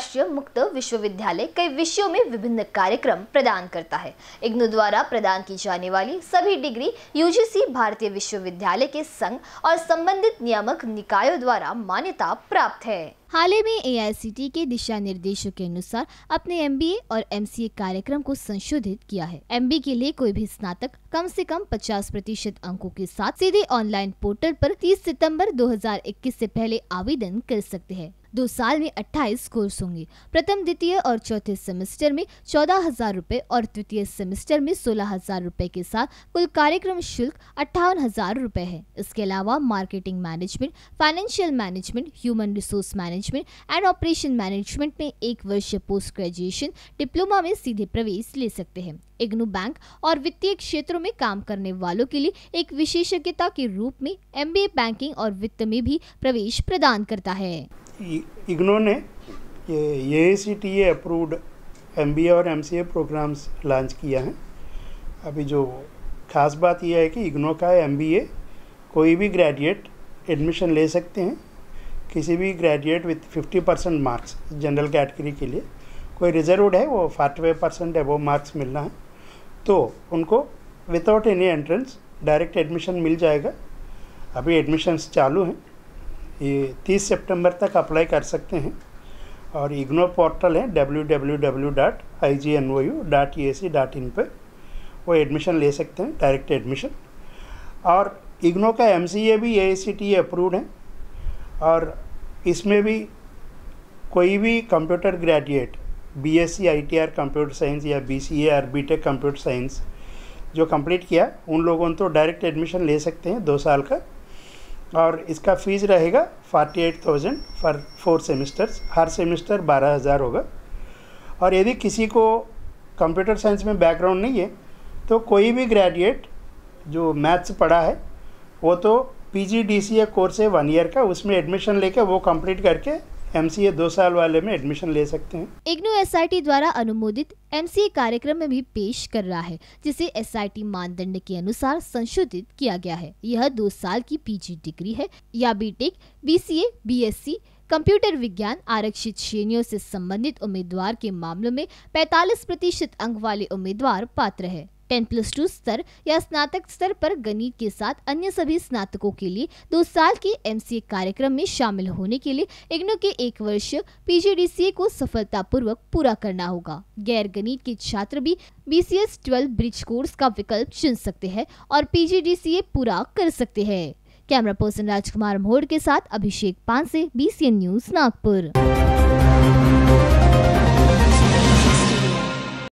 राष्ट्रीय मुक्त विश्वविद्यालय कई विषयों में विभिन्न कार्यक्रम प्रदान करता है इग्नू द्वारा प्रदान की जाने वाली सभी डिग्री यूजीसी भारतीय विश्वविद्यालय के संघ और संबंधित नियामक निकायों द्वारा मान्यता प्राप्त है हाल ही में एआईसीटी के दिशा निर्देशों के अनुसार अपने एमबीए और एमसीए कार्यक्रम को संशोधित किया है एम के लिए कोई भी स्नातक कम से कम 50 प्रतिशत अंकों के साथ सीधे ऑनलाइन पोर्टल पर 30 सितंबर 2021 से पहले आवेदन कर सकते हैं दो साल में 28 कोर्स होंगे प्रथम द्वितीय और चौथे सेमेस्टर में चौदह हजार रूपए और तृतीय सेमेस्टर में सोलह हजार रूपए के साथ कुल कार्यक्रम शुल्क अट्ठावन हजार रूपए है इसके अलावा marketing management financial management human resource management management and operation management में एक वर्ष पोस्ट ग्रेजुएशन डिप्लोमा में सीधे प्रवेश ले सकते हैं इग्नू बैंक और वित्तीय क्षेत्रों में काम करने वालों के लिए एक विशेषज्ञता के रूप में एम बैंकिंग और वित्त में भी प्रवेश प्रदान करता है इग्नो ने A C T approved M और एम प्रोग्राम्स लॉन्च किया है अभी जो खास बात यह है कि इग्नो का एम कोई भी ग्रेजुएट एडमिशन ले सकते हैं किसी भी graduate with 50 percent marks general category के लिए कोई रिजर्वड है वो फाइव परसेंट है वो मार्क्स मिलना है तो उनको without any entrance direct admission मिल जाएगा अभी एडमिशन्स चालू हैं ये 30 सितंबर तक अप्लाई कर सकते हैं और इग्नो पोर्टल है W W W dot I G N O U dot E A C dot in पर वो एडमिशन ले सकते हैं डायरेक्ट एडमिशन और इग्नो का एम सी ए भी ए सी टी अप्रूव्ड है और इसमें भी कोई भी कंप्यूटर ग्रेजुएट टी आर कंप्यूटर साइंस या B R B Tech computer science जो कंप्लीट किया उन लोगों तो डायरेक्ट एडमिशन ले सकते हैं दो साल का और इसका फीस रहेगा forty eight thousand for four semesters हर सेमिस्टर बारह हज़ार होगा और यदि किसी को कंप्यूटर साइंस में बैकग्राउंड नहीं है तो कोई भी ग्रेजुएट जो मैथ्स पढ़ा है वो तो पीजीडीसीए कोर्स है वन ईयर का उसमें एडमिशन लेके वो कंप्लीट करके एमसीए दो साल वाले में एडमिशन ले सकते हैं इग्नू एसआईटी द्वारा अनुमोदित एमसीए कार्यक्रम में भी पेश कर रहा है जिसे एसआईटी मानदंड के अनुसार संशोधित किया गया है यह दो साल की पीजी डिग्री है या बीटेक बीसीए बीएससी कंप्यूटर विज्ञान आरक्षित श्रेणियों से संबंधित उम्मीदवार के मामलों में 45 प्रतिशत अंक वाले उम्मीदवार पात्र है टेन प्लस टू स्तर या स्नातक स्तर पर गणित के साथ अन्य सभी स्नातकों के लिए दो साल के एम कार्यक्रम में शामिल होने के लिए इग्नो के एक वर्ष पीजीडीसीए को सफलतापूर्वक पूरा करना होगा गैर गणित के छात्र भी B C S twelve bridge course का विकल्प चुन सकते हैं और पीजीडीसीए पूरा कर सकते हैं कैमरा पर्सन राजकुमार मोहड़ के साथ Abhishek B C BCN news Nagpur